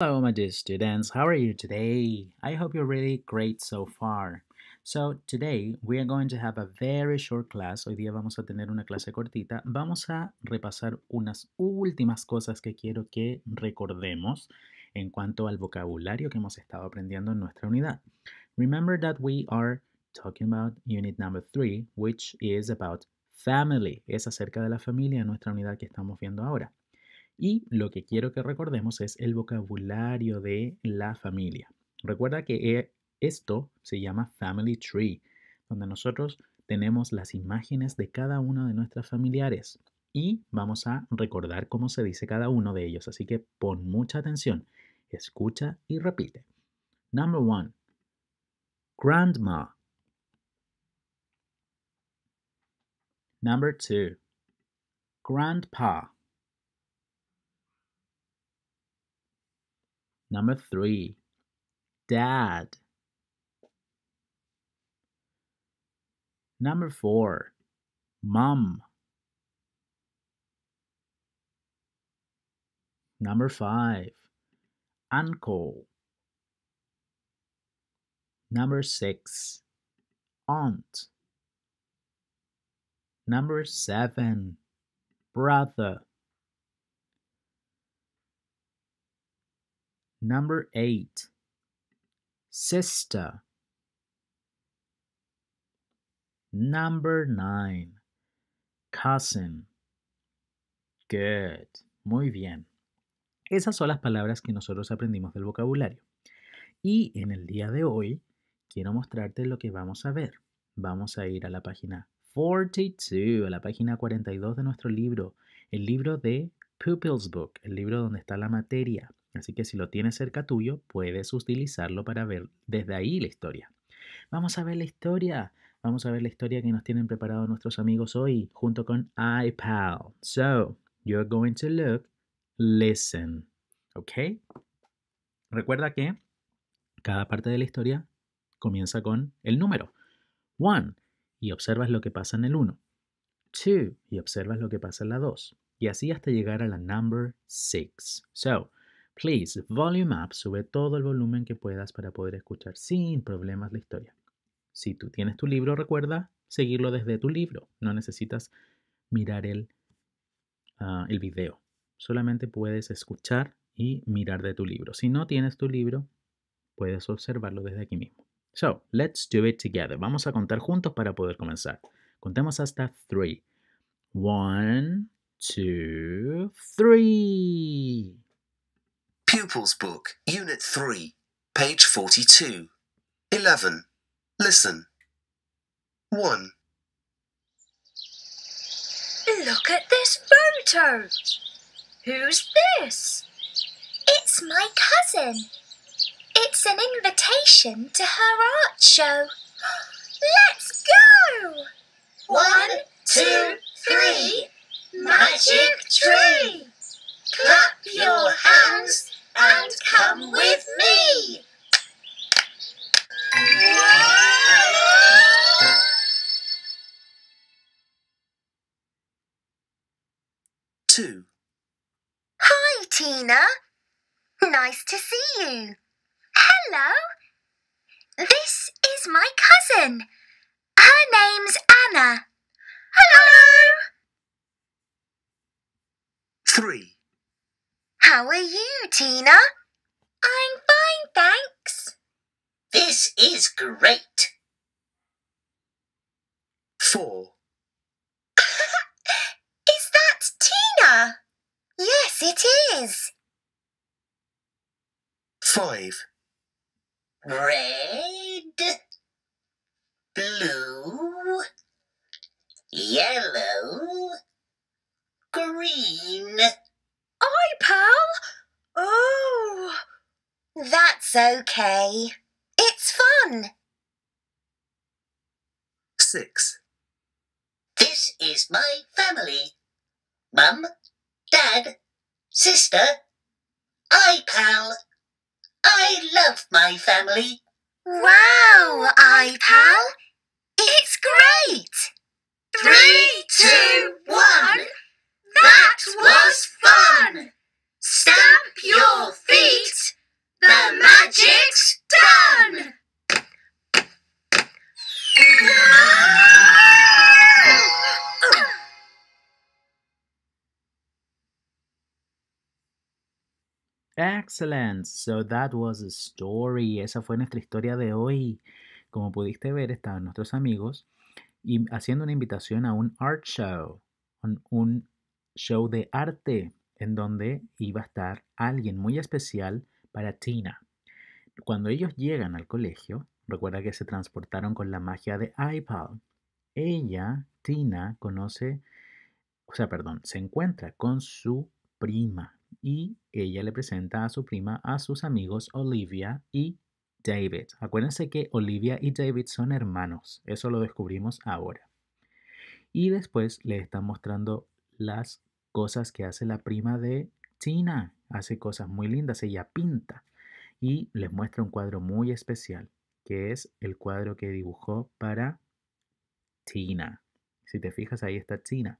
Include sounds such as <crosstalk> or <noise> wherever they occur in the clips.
Hello, my dear students. How are you today? I hope you're really great so far. So, today we are going to have a very short class. Hoy día vamos a tener una clase cortita. Vamos a repasar unas últimas cosas que quiero que recordemos en cuanto al vocabulario que hemos estado aprendiendo en nuestra unidad. Remember that we are talking about unit number three, which is about family. Es acerca de la familia en nuestra unidad que estamos viendo ahora. Y lo que quiero que recordemos es el vocabulario de la familia. Recuerda que eh, esto se llama Family Tree, donde nosotros tenemos las imágenes de cada uno de nuestros familiares y vamos a recordar cómo se dice cada uno de ellos. Así que pon mucha atención, escucha y repite. Number one, grandma. Number two, grandpa. Number three, dad. Number four, mom. Number five, uncle. Number six, aunt. Number seven, brother. Number eight, sister. Number nine, cousin. Good, muy bien. Esas son las palabras que nosotros aprendimos del vocabulario. Y en el día de hoy quiero mostrarte lo que vamos a ver. Vamos a ir a la página 42, a la página 42 de nuestro libro, el libro de Pupils Book, el libro donde está la materia. Así que si lo tienes cerca tuyo, puedes utilizarlo para ver desde ahí la historia. Vamos a ver la historia. Vamos a ver la historia que nos tienen preparado nuestros amigos hoy junto con iPal. So, you're going to look, listen. ¿Ok? Recuerda que cada parte de la historia comienza con el número. One. Y observas lo que pasa en el 1. Two. Y observas lo que pasa en la 2. Y así hasta llegar a la number six. So, Please, volume up, sube todo el volumen que puedas para poder escuchar sin problemas la historia. Si tú tienes tu libro, recuerda seguirlo desde tu libro. No necesitas mirar el, ah, el video. Solamente puedes escuchar y mirar de tu libro. Si no tienes tu libro, puedes observarlo desde aquí mismo. So, let's do it together. Vamos a contar juntos para poder comenzar. Contemos hasta 3. One, two, 3. Pupils Book, Unit 3, page 42. 11. Listen. 1. Look at this photo. Who's this? It's my cousin. It's an invitation to her art show. <gasps> Let's go! One, two, three. Magic tree. Clap your hands and come with me! Two. Hi, Tina. Nice to see you. Hello. This is my cousin. Her name's Anna. Hello. Three. How are you, Tina? I'm fine, thanks. This is great. Four. <laughs> is that Tina? Yes, it is. Five. Red, blue, yellow, green. Hi, pal. Oh. That's okay. It's fun. 6. This is my family. Mum, Dad, Sister, I, pal. I love my family. Wow, I, pal. It's great. Three, two, one. That was fun! Stamp your feet! The magic's done! Excellent. So that was the story. Esa fue nuestra historia de hoy. Como pudiste ver, estaban nuestros amigos y haciendo una invitación a un art show, un, un show de arte en donde iba a estar alguien muy especial para Tina. Cuando ellos llegan al colegio, recuerda que se transportaron con la magia de iPad. Ella, Tina, conoce, o sea, perdón, se encuentra con su prima y ella le presenta a su prima a sus amigos Olivia y David. Acuérdense que Olivia y David son hermanos, eso lo descubrimos ahora. Y después le están mostrando las cosas que hace la prima de Tina. Hace cosas muy lindas, ella pinta. Y les muestra un cuadro muy especial, que es el cuadro que dibujó para Tina. Si te fijas, ahí está Tina.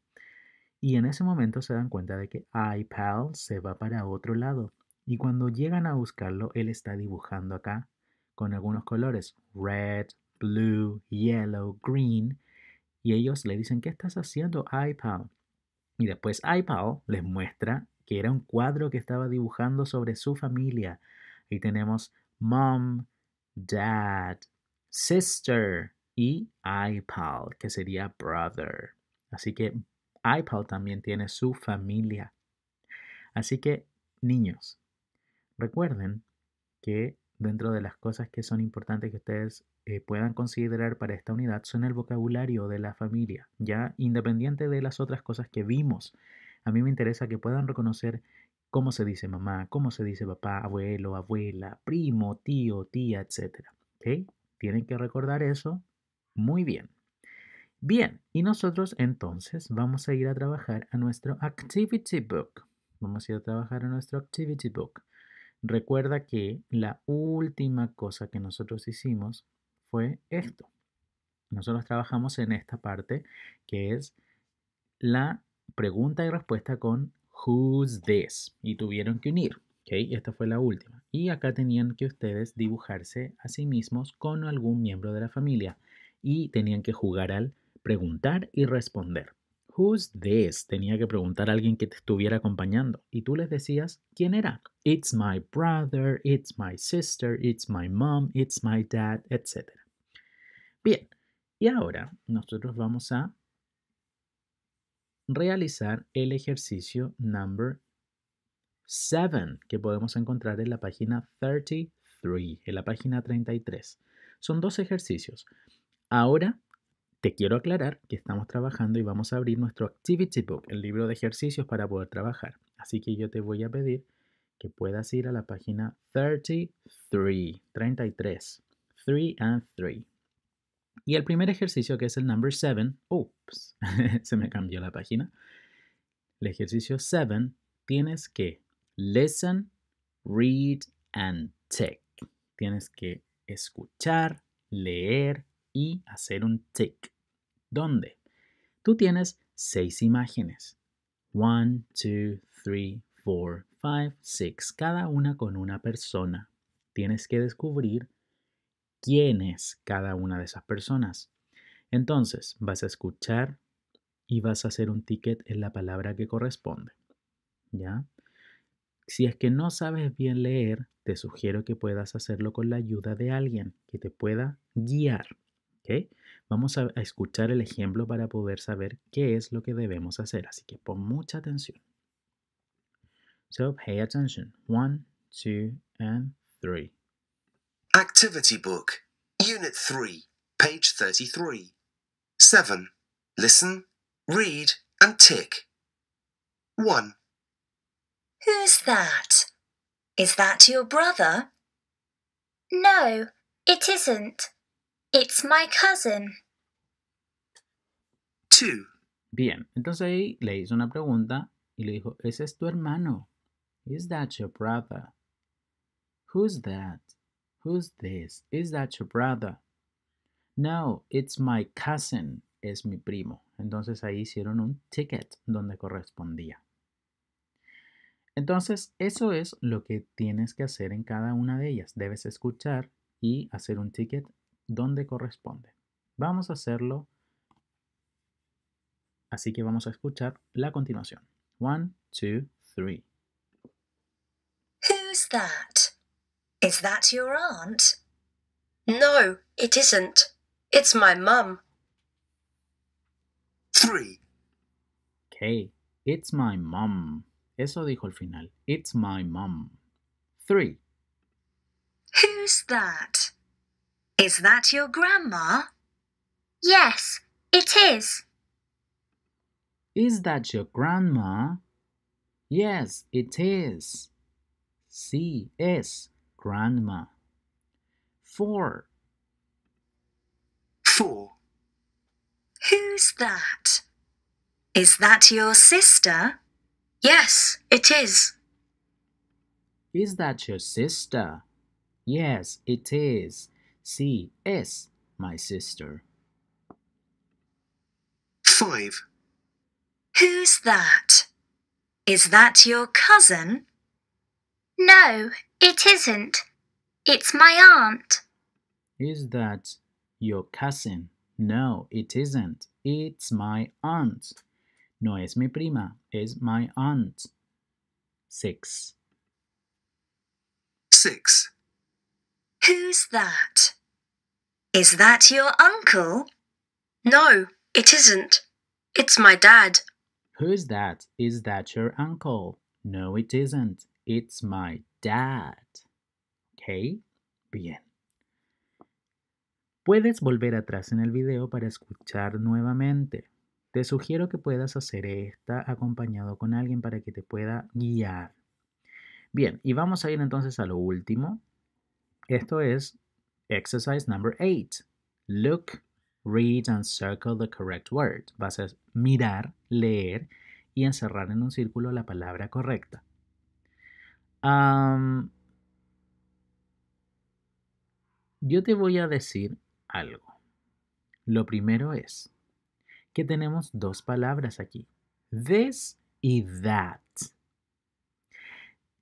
Y en ese momento se dan cuenta de que iPal se va para otro lado. Y cuando llegan a buscarlo, él está dibujando acá con algunos colores. Red, blue, yellow, green. Y ellos le dicen, ¿qué estás haciendo, iPal? Y después iPal les muestra que era un cuadro que estaba dibujando sobre su familia. Y tenemos mom, dad, sister y iPal, que sería brother. Así que iPal también tiene su familia. Así que, niños, recuerden que dentro de las cosas que son importantes que ustedes eh, puedan considerar para esta unidad son el vocabulario de la familia, ya independiente de las otras cosas que vimos. A mí me interesa que puedan reconocer cómo se dice mamá, cómo se dice papá, abuelo, abuela, primo, tío, tía, etc. ¿Okay? Tienen que recordar eso muy bien. Bien, y nosotros entonces vamos a ir a trabajar a nuestro Activity Book. Vamos a ir a trabajar a nuestro Activity Book. Recuerda que la última cosa que nosotros hicimos fue esto. Nosotros trabajamos en esta parte que es la pregunta y respuesta con Who's this? Y tuvieron que unir. Okay, esta fue la última. Y acá tenían que ustedes dibujarse a sí mismos con algún miembro de la familia y tenían que jugar al preguntar y responder. Who's this? Tenía que preguntar a alguien que te estuviera acompañando. Y tú les decías quién era. It's my brother, it's my sister, it's my mom, it's my dad, etc. Bien, y ahora nosotros vamos a realizar el ejercicio number 7 que podemos encontrar en la página 33, en la página 33. Son dos ejercicios. Ahora quiero aclarar que estamos trabajando y vamos a abrir nuestro Activity Book, el libro de ejercicios para poder trabajar. Así que yo te voy a pedir que puedas ir a la página 33, 33, 3 and 3. Y el primer ejercicio que es el number 7, ups, <laughs> se me cambió la página. El ejercicio 7 tienes que listen, read and tick. Tienes que escuchar, leer y hacer un tick. ¿Dónde? tú tienes seis imágenes. One, two, three, four, five, six. Cada una con una persona. Tienes que descubrir quién es cada una de esas personas. Entonces, vas a escuchar y vas a hacer un ticket en la palabra que corresponde. ¿Ya? Si es que no sabes bien leer, te sugiero que puedas hacerlo con la ayuda de alguien que te pueda guiar. ¿Ok? Vamos a, escuchar el ejemplo para poder saber qué es lo que debemos hacer, así que pon mucha atención. So pay attention. One, two, and three. Activity book, Unit 3, page 33. Seven, Listen, read, and tick. One. Who's that? Is that your brother? No, it isn't. It's my cousin. Two. Bien, entonces ahí le hizo una pregunta y le dijo, ese es tu hermano. Is that your brother? Who's that? Who's this? Is that your brother? No, it's my cousin. Es mi primo. Entonces ahí hicieron un ticket donde correspondía. Entonces, eso es lo que tienes que hacer en cada una de ellas. Debes escuchar y hacer un ticket donde corresponde. Vamos a hacerlo, así que vamos a escuchar la continuación. One, two, three. Who's that? Is that your aunt? No, it isn't. It's my mum. Three. Okay, it's my mum. Eso dijo al final. It's my mum. Three. Who's that? Is that your grandma? Yes, it is. Is that your grandma? Yes, it is. C is grandma. Four. Four. Who's that? Is that your sister? Yes, it is. Is that your sister? Yes, it is. She is my sister. 5. Who's that? Is that your cousin? No, it isn't. It's my aunt. Is that your cousin? No, it isn't. It's my aunt. No es mi prima, es my aunt. 6. 6. Who's that? Is that your uncle? No, it isn't. It's my dad. Who's that? Is that your uncle? No, it isn't. It's my dad. Ok, bien. Puedes volver atrás en el video para escuchar nuevamente. Te sugiero que puedas hacer esta acompañado con alguien para que te pueda guiar. Bien, y vamos a ir entonces a lo último. Esto es Exercise number eight. Look, read and circle the correct word. Vas a mirar, leer y encerrar en un círculo la palabra correcta. yo te voy a decir algo. Lo primero es que tenemos dos palabras aquí. This y that.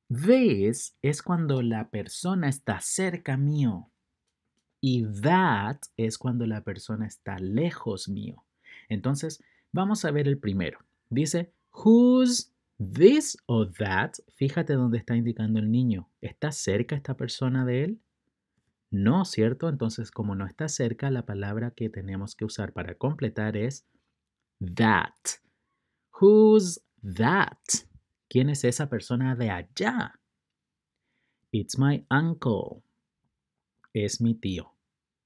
This es cuando la persona está cerca mío. Y that es cuando la persona está lejos mío. Entonces, vamos a ver el primero. Dice, who's this or that? Fíjate dónde está indicando el niño. ¿Está cerca esta persona de él? No, ¿cierto? Entonces, como no está cerca, la palabra que tenemos que usar para completar es that. Who's that? ¿Quién es esa persona de allá? It's my uncle es mi tío.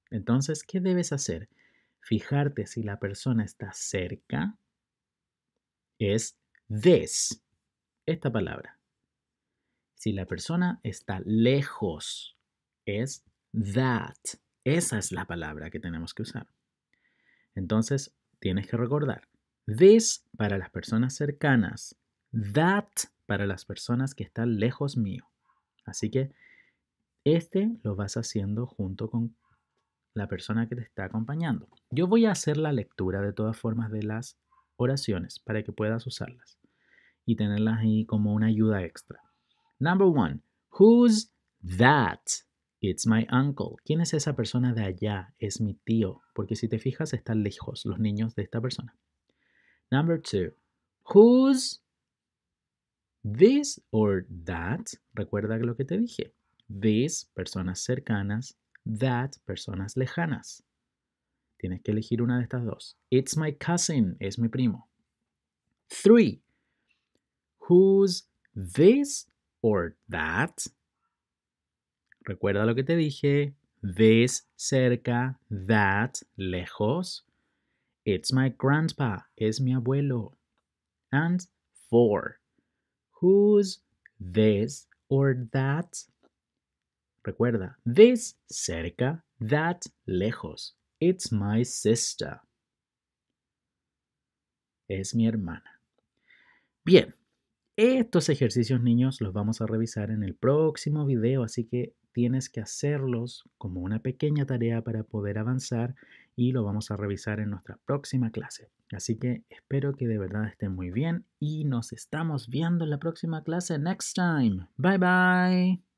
Entonces, ¿qué debes hacer? Fijarte si la persona está cerca. Es this, esta palabra. Si la persona está lejos, es that. Esa es la palabra que tenemos que usar. Entonces, tienes que recordar. This para las personas cercanas. That para las personas que están lejos mío. Así que este lo vas haciendo junto con la persona que te está acompañando. Yo voy a hacer la lectura de todas formas de las oraciones para que puedas usarlas y tenerlas ahí como una ayuda extra. Number one, who's that? It's my uncle. ¿Quién es esa persona de allá? Es mi tío, porque si te fijas están lejos los niños de esta persona. Number two, who's this or that? Recuerda lo que te dije. This, personas cercanas. That, personas lejanas. Tienes que elegir una de estas dos. It's my cousin, es mi primo. Three. Who's this or that? Recuerda lo que te dije. This cerca, that lejos. It's my grandpa, es mi abuelo. And four. Who's this or that? Recuerda, this cerca, that lejos. It's my sister. Es mi hermana. Bien, estos ejercicios niños los vamos a revisar en el próximo video, así que tienes que hacerlos como una pequeña tarea para poder avanzar y lo vamos a revisar en nuestra próxima clase. Así que espero que de verdad estén muy bien y nos estamos viendo en la próxima clase next time. Bye bye.